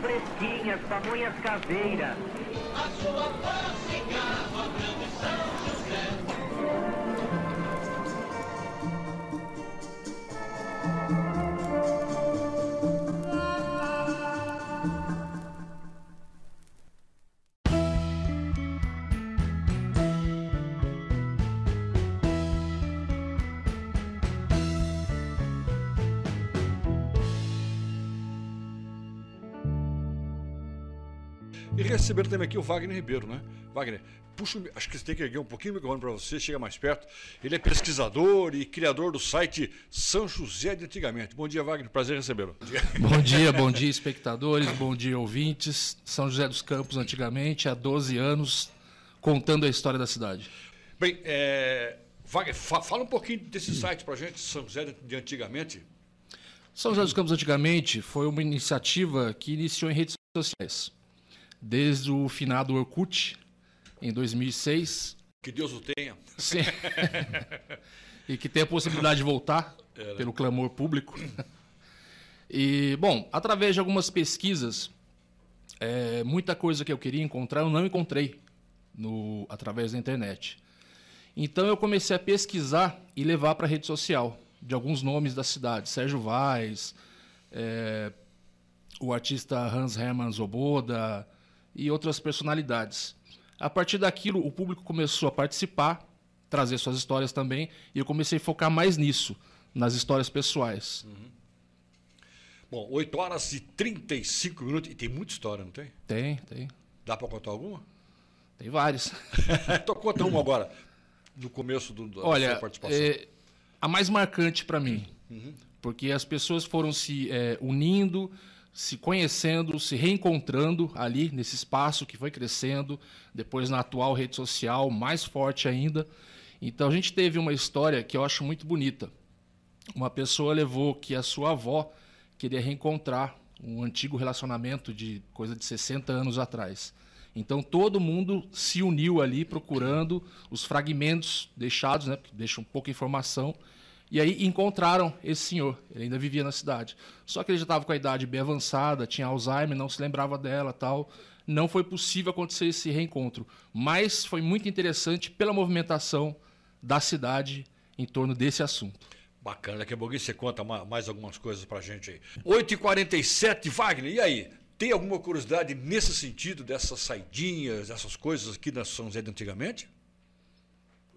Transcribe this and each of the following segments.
fresquinhas, pamonhas caseiras. A sua voz grava a produção. E receber também aqui o Wagner Ribeiro, né? Wagner, puxa, acho que você tem que erguer um pouquinho o microfone para você, chega mais perto. Ele é pesquisador e criador do site São José de Antigamente. Bom dia, Wagner, prazer recebê-lo. Bom dia, bom dia, espectadores, bom dia, ouvintes. São José dos Campos, antigamente, há 12 anos, contando a história da cidade. Bem, é... Wagner, fala um pouquinho desse site para a gente, São José de Antigamente. São José dos Campos, antigamente, foi uma iniciativa que iniciou em redes sociais desde o finado Orkut, em 2006. Que Deus o tenha. Sim. e que tenha a possibilidade de voltar é, né? pelo clamor público. E, bom, através de algumas pesquisas, é, muita coisa que eu queria encontrar eu não encontrei no, através da internet. Então eu comecei a pesquisar e levar para a rede social de alguns nomes da cidade. Sérgio Vaz, é, o artista Hans Hermann Zoboda, e outras personalidades. A partir daquilo, o público começou a participar, trazer suas histórias também, e eu comecei a focar mais nisso, nas histórias pessoais. Uhum. Bom, 8 horas e 35 minutos, e tem muita história, não tem? Tem, tem. Dá para contar alguma? Tem várias. então conta uma agora, no começo do, da Olha, sua participação. É, a mais marcante para mim, uhum. porque as pessoas foram se é, unindo, se conhecendo, se reencontrando ali nesse espaço que foi crescendo, depois na atual rede social, mais forte ainda. Então a gente teve uma história que eu acho muito bonita. Uma pessoa levou que a sua avó queria reencontrar um antigo relacionamento de coisa de 60 anos atrás. Então todo mundo se uniu ali procurando os fragmentos deixados, né, porque deixa um pouco informação, e aí encontraram esse senhor, ele ainda vivia na cidade. Só que ele já estava com a idade bem avançada, tinha Alzheimer, não se lembrava dela tal. Não foi possível acontecer esse reencontro. Mas foi muito interessante pela movimentação da cidade em torno desse assunto. Bacana, daqui a pouquinho você conta mais algumas coisas a gente aí. 8h47, Wagner, e aí? Tem alguma curiosidade nesse sentido dessas saidinhas, dessas coisas aqui na São José de antigamente?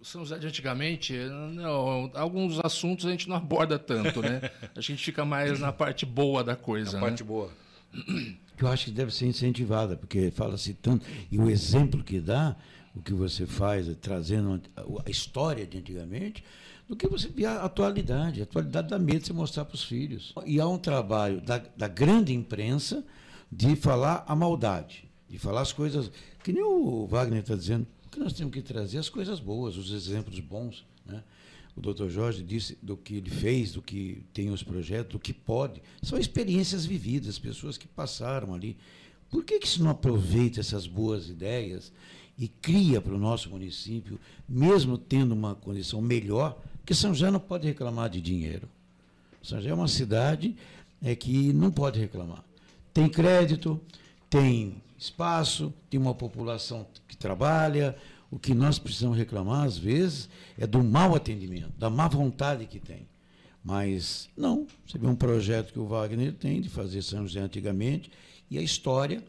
São José de antigamente, não, alguns assuntos a gente não aborda tanto, né? A gente fica mais na parte boa da coisa. Na né? parte boa. Que eu acho que deve ser incentivada, porque fala-se tanto. E o exemplo que dá, o que você faz, trazendo a história de antigamente, do que você vê a atualidade. A atualidade dá medo de você mostrar para os filhos. E há um trabalho da, da grande imprensa de falar a maldade, de falar as coisas. Que nem o Wagner está dizendo que nós temos que trazer as coisas boas, os exemplos bons. Né? O doutor Jorge disse do que ele fez, do que tem os projetos, do que pode. São experiências vividas, pessoas que passaram ali. Por que, que se não aproveita essas boas ideias e cria para o nosso município, mesmo tendo uma condição melhor, porque São José não pode reclamar de dinheiro. São José é uma cidade é, que não pode reclamar. Tem crédito, tem espaço, tem uma população que trabalha. O que nós precisamos reclamar, às vezes, é do mau atendimento, da má vontade que tem. Mas não, você vê um projeto que o Wagner tem de fazer São José antigamente, e a história.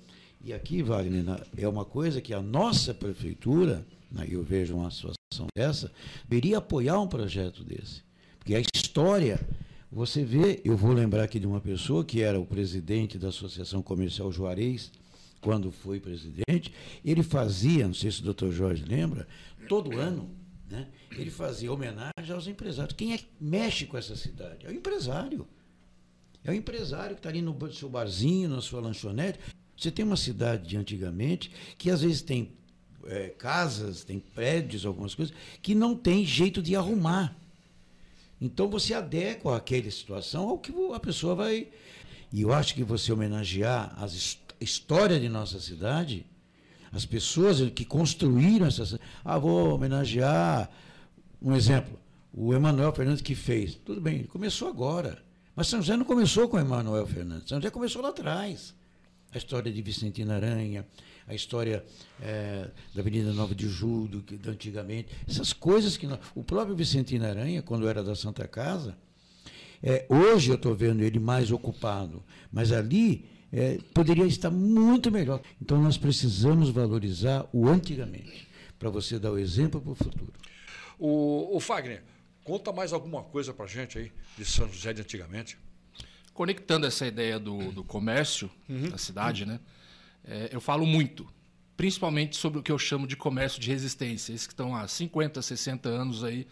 E aqui, Wagner, é uma coisa que a nossa prefeitura, né, eu vejo uma situação dessa, deveria apoiar um projeto desse. Porque a história, você vê, eu vou lembrar aqui de uma pessoa que era o presidente da Associação Comercial Juarez, quando foi presidente, ele fazia, não sei se o doutor Jorge lembra, todo ano, né, ele fazia homenagem aos empresários. Quem é que mexe com essa cidade? É o empresário. É o empresário que está ali no seu barzinho, na sua lanchonete. Você tem uma cidade de antigamente que às vezes tem é, casas, tem prédios, algumas coisas, que não tem jeito de arrumar. Então você adequa aquela situação ao que a pessoa vai. E eu acho que você homenagear as histórias história de nossa cidade, as pessoas que construíram essa cidade. Ah, vou homenagear, um exemplo, o Emanuel Fernandes que fez. Tudo bem, ele começou agora. Mas São José não começou com Emanuel Fernandes. São José começou lá atrás. A história de Vicentino Aranha, a história é, da Avenida Nova de Judo, que, antigamente. Essas coisas que. Nós, o próprio Vicentino Aranha, quando era da Santa Casa, é, hoje eu estou vendo ele mais ocupado. Mas ali é, poderia estar muito melhor. Então nós precisamos valorizar o antigamente, para você dar o exemplo para o futuro. O, o Fagner, conta mais alguma coisa para a gente aí de São José de antigamente. Conectando essa ideia do, do comércio uhum. da cidade, uhum. né? É, eu falo muito, principalmente sobre o que eu chamo de comércio de resistência. Esses que estão há 50, 60 anos aí.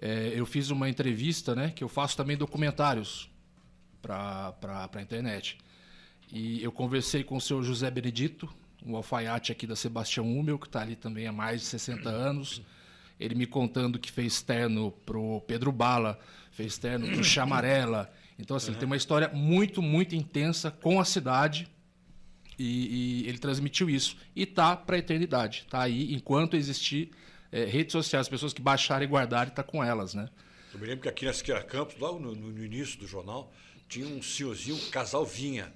É, eu fiz uma entrevista, né? Que eu faço também documentários para a internet. E eu conversei com o senhor José Benedito, um alfaiate aqui da Sebastião Húmel, que está ali também há mais de 60 anos. Ele me contando que fez terno para o Pedro Bala, fez terno para o Chamarela. Então, assim, uhum. ele tem uma história muito, muito intensa com a cidade. E, e ele transmitiu isso. E tá para a eternidade. Tá aí, enquanto existir é, redes sociais, pessoas que baixarem e guardarem, tá com elas, né? Eu me lembro que aqui na Siqueira Campos, logo no, no início do jornal, tinha um senhorzinho, um casal vinha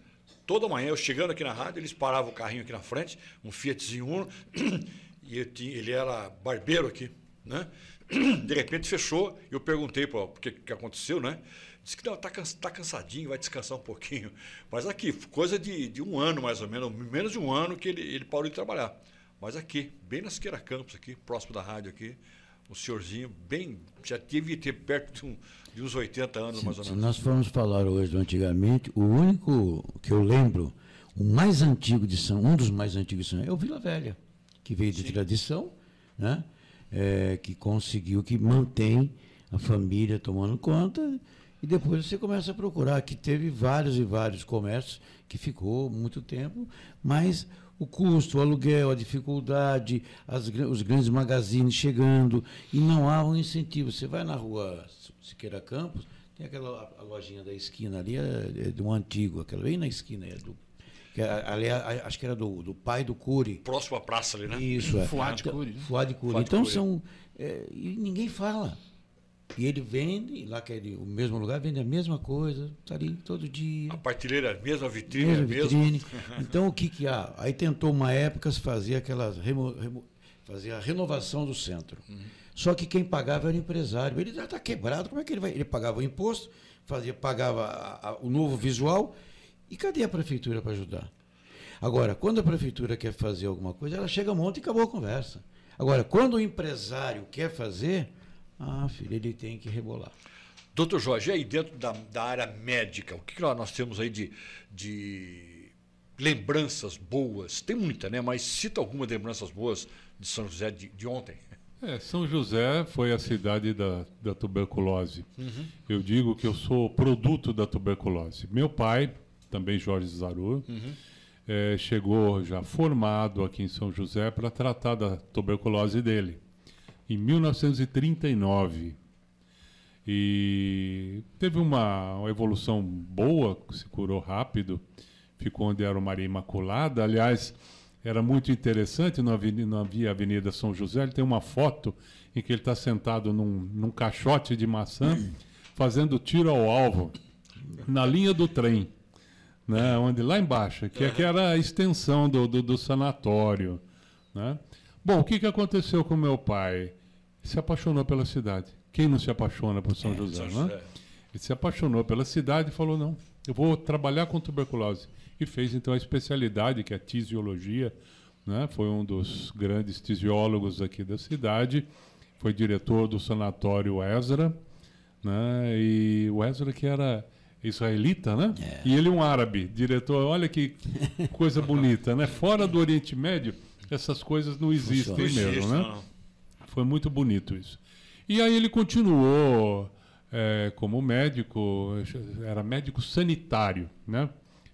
Toda manhã, eu chegando aqui na rádio, eles paravam o carrinho aqui na frente, um Fiatzinho Uno, e tinha, ele era barbeiro aqui, né? De repente fechou, e eu perguntei para o que, que aconteceu, né? Disse que não, está tá cansadinho, vai descansar um pouquinho. Mas aqui, coisa de, de um ano mais ou menos, menos de um ano que ele, ele parou de trabalhar. Mas aqui, bem na Siqueira Campos, aqui, próximo da rádio aqui, um senhorzinho bem. Já teve ter perto de, um, de, uns 80 anos, se, mais ou menos. Se nós formos falar hoje do antigamente, o único que eu lembro, o mais antigo de São, um dos mais antigos de São, é o Vila Velha, que veio de Sim. tradição, né? É, que conseguiu, que mantém a família tomando conta. E depois você começa a procurar, que teve vários e vários comércios que ficou muito tempo, mas o custo, o aluguel, a dificuldade, as, os grandes magazines chegando, e não há um incentivo. Você vai na rua Siqueira Campos, tem aquela lojinha da esquina ali, é, é de um antigo, aquela bem na esquina, é do que é, ali, é, acho que era do, do pai do Cury. Próximo à praça ali, né? Isso, é. Fuad Cury. Fuad Cury. Então são. É, e ninguém fala. E ele vende, lá que é o mesmo lugar, vende a mesma coisa, está ali todo dia. A partilheira a mesma, vitrine a é vitrine. mesma. Então, o que, que há? Aí tentou, uma época, se fazer aquela remo, remo, fazer a renovação do centro. Uhum. Só que quem pagava era o empresário. Ele já está quebrado, como é que ele vai? Ele pagava o imposto, fazia, pagava a, a, o novo visual. E cadê a prefeitura para ajudar? Agora, quando a prefeitura quer fazer alguma coisa, ela chega um monte e acabou a conversa. Agora, quando o empresário quer fazer, ah, filho, ele tem que rebolar. Doutor Jorge, aí dentro da, da área médica, o que nós temos aí de, de lembranças boas? Tem muita, né? Mas cita algumas lembranças boas de São José de, de ontem. É, São José foi a cidade da, da tuberculose. Uhum. Eu digo que eu sou produto da tuberculose. Meu pai, também Jorge Zaru, uhum. é, chegou já formado aqui em São José para tratar da tuberculose dele em 1939. E teve uma evolução boa, se curou rápido, ficou onde era o Maria Imaculada. Aliás, era muito interessante, não havia, Avenida São José. Ele tem uma foto em que ele está sentado num, num caixote de maçã, fazendo tiro ao alvo, na linha do trem. Né, onde lá embaixo, que, que era a extensão do, do, do sanatório. Né? Bom, o que, que aconteceu com meu pai? se apaixonou pela cidade. Quem não se apaixona por São é, José, é? José. Né? Ele se apaixonou pela cidade e falou: não, eu vou trabalhar com tuberculose. E fez então a especialidade, que é a tisiologia. Né? Foi um dos grandes tisiólogos aqui da cidade. Foi diretor do sanatório Ezra. Né? E o Ezra, que era israelita, né? É. E ele um árabe, diretor. Olha que coisa bonita, né? Fora do Oriente Médio, essas coisas não existem Funciona. mesmo, né? Foi muito bonito isso. E aí ele continuou é, como médico, era médico sanitário, né?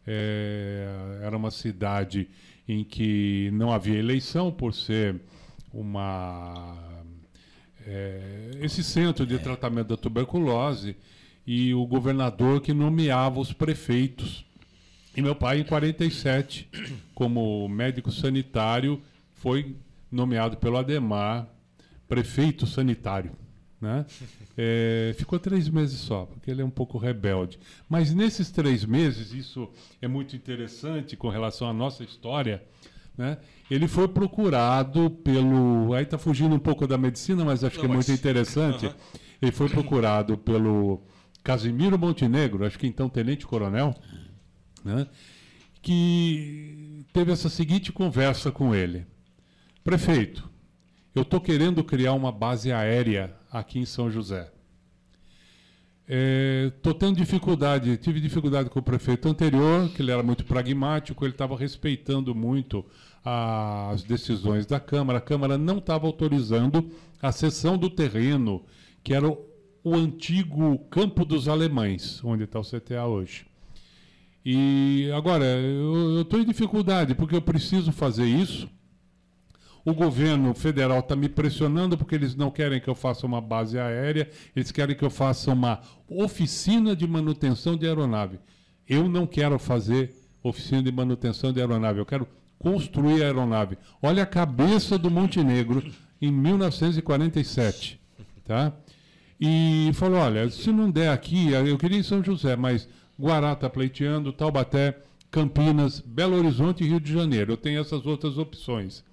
É, era uma cidade em que não havia eleição por ser uma é, esse centro de é. tratamento da tuberculose e o governador que nomeava os prefeitos. E meu pai, em 47, como médico sanitário, foi nomeado pelo Ademar prefeito sanitário. Né? É, ficou três meses só, porque ele é um pouco rebelde. Mas nesses três meses, isso é muito interessante com relação à nossa história. Né? Ele foi procurado pelo. Aí está fugindo um pouco da medicina, mas acho Não, que é mas... muito interessante. Uhum. Ele foi procurado pelo Casimiro Montenegro, acho que então tenente-coronel, né? que teve essa seguinte conversa com ele: Prefeito, eu estou querendo criar uma base aérea aqui em São José. Estou é, tendo dificuldade, tive dificuldade com o prefeito anterior, que ele era muito pragmático, ele estava respeitando muito as decisões da Câmara. A Câmara não estava autorizando a cessão do terreno, que era o, o antigo Campo dos Alemães, onde está o CTA hoje. E agora, eu estou em dificuldade, porque eu preciso fazer isso o governo federal está me pressionando porque eles não querem que eu faça uma base aérea, eles querem que eu faça uma oficina de manutenção de aeronave. Eu não quero fazer oficina de manutenção de aeronave, eu quero construir a aeronave. Olha a cabeça do Montenegro em 1947, tá? E falou, olha, se não der aqui, eu queria em São José, mas Guará está pleiteando, Taubaté, Campinas, Belo Horizonte e Rio de Janeiro. Eu tenho essas outras opções.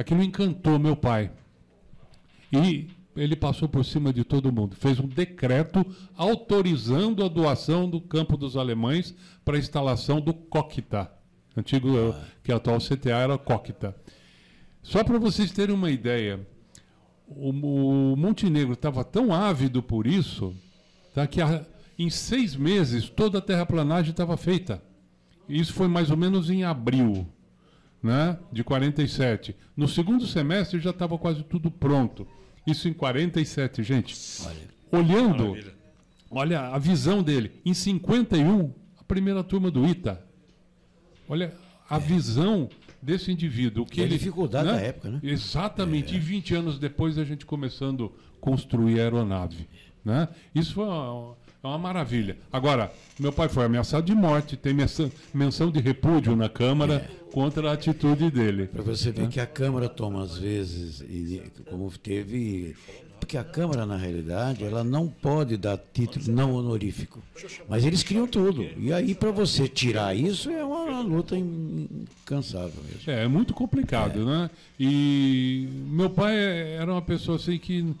Aquilo encantou meu pai. E ele passou por cima de todo mundo. Fez um decreto autorizando a doação do campo dos alemães para a instalação do Coquita, Antigo, ah. que a atual CTA era Coquita. Só para vocês terem uma ideia, o, o Montenegro estava tão ávido por isso tá, que a, em seis meses toda a terraplanagem estava feita. Isso foi mais ou menos em abril né, de 47. No segundo semestre já estava quase tudo pronto. Isso em 47, gente. Olhando, Maravilha. olha a visão dele. Em 51, a primeira turma do ITA. Olha a é. visão desse indivíduo. Que ele, dificuldade né? da época, né? Exatamente. É. E 20 anos depois a gente começando a construir a aeronave. Né? Isso foi uma, é uma maravilha. Agora, meu pai foi ameaçado de morte, tem menção de repúdio na Câmara é. contra a atitude dele. Para você ver é. que a Câmara toma, às vezes, como teve. Porque a Câmara, na realidade, ela não pode dar título não honorífico. Mas eles criam tudo. E aí, para você tirar isso, é uma luta incansável mesmo. É, é muito complicado, é. né? E meu pai é, era uma pessoa assim que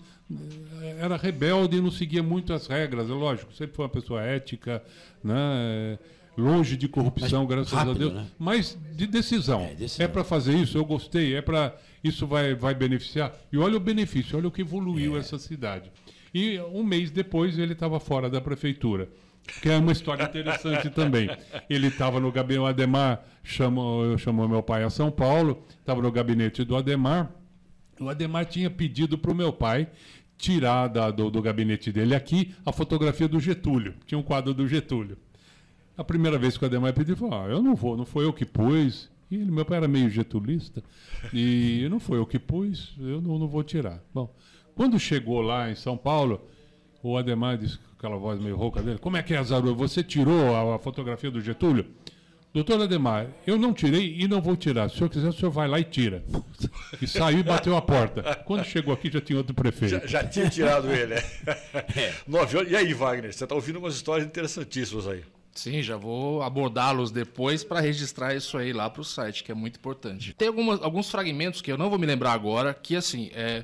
era rebelde e não seguia muito as regras, é lógico, sempre foi uma pessoa ética, né? É, longe de corrupção, mas graças rápido, a Deus, né? mas de decisão. É, é para fazer isso, eu gostei, é para isso vai, vai beneficiar. E olha o benefício, olha o que evoluiu é. essa cidade. E um mês depois ele estava fora da prefeitura. Que é uma história interessante também. Ele estava no gabinete, o Ademar chamou, chamou meu pai a São Paulo, estava no gabinete do Ademar. O Ademar tinha pedido para o meu pai tirar da, do, do, gabinete dele aqui a fotografia do Getúlio. Tinha um quadro do Getúlio. A primeira vez que o Ademar pediu, falou: ah, eu não vou, não foi eu que pus. E ele, meu pai era meio getulista, e não foi eu que pus, eu não, não vou tirar. Bom, quando chegou lá em São Paulo, o Ademar disse com aquela voz meio rouca dele: Como é que é, Zaru? Você tirou a, a fotografia do Getúlio? Doutor Ademar, eu não tirei e não vou tirar. Se o senhor quiser, o senhor vai lá e tira. E saiu e bateu a porta. Quando chegou aqui, já tinha outro prefeito. Já, já tinha tirado ele, né? é. Nove horas. E aí, Wagner, você está ouvindo umas histórias interessantíssimas aí. Sim, já vou abordá-los depois para registrar isso aí lá para o site, que é muito importante. Tem algumas, alguns fragmentos que eu não vou me lembrar agora, que assim, é,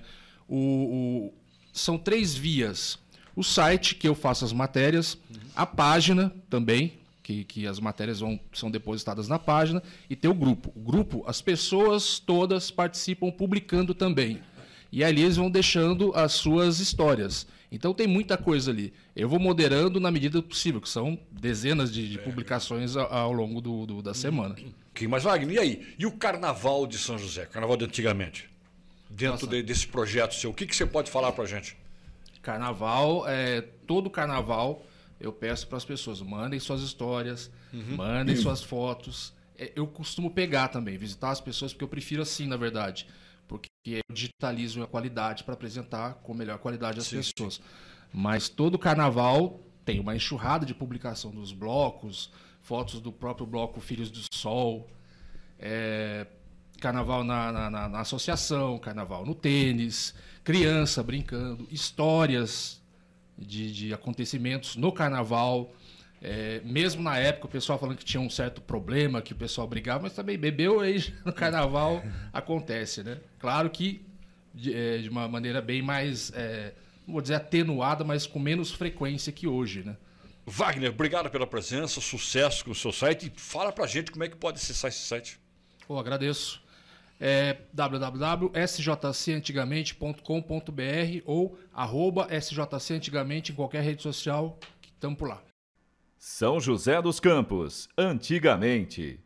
o, o são três vias. O site, que eu faço as matérias, a página também, que, que as matérias vão, são depositadas na página, e ter o grupo. O grupo, as pessoas todas participam publicando também. E ali eles vão deixando as suas histórias. Então tem muita coisa ali. Eu vou moderando na medida possível, que são dezenas de, de publicações ao, ao longo do, do, da semana. Okay, mas Wagner, e aí? E o carnaval de São José, carnaval de antigamente? Dentro de, desse projeto seu, o que, que você pode falar a gente? Carnaval, é, todo carnaval eu peço para as pessoas, mandem suas histórias, uhum. mandem uhum. suas fotos. É, eu costumo pegar também, visitar as pessoas, porque eu prefiro assim, na verdade. Porque eu digitalizo a qualidade para apresentar com melhor qualidade as pessoas. Mas todo carnaval tem uma enxurrada de publicação dos blocos, fotos do próprio bloco Filhos do Sol, é, carnaval na, na, na, na associação, carnaval no tênis, criança brincando, histórias de, de acontecimentos no carnaval. É, mesmo na época, o pessoal falando que tinha um certo problema, que o pessoal brigava, mas também bebeu aí no carnaval acontece, né? Claro que de, é, de uma maneira bem mais, é, não vou dizer atenuada, mas com menos frequência que hoje, né? Wagner, obrigado pela presença, sucesso com o seu site. Fala pra gente como é que pode acessar esse site. Pô, agradeço é www.sjcantigamente.com.br ou arroba sjcantigamente em qualquer rede social, que estamos por lá. São José dos Campos, antigamente.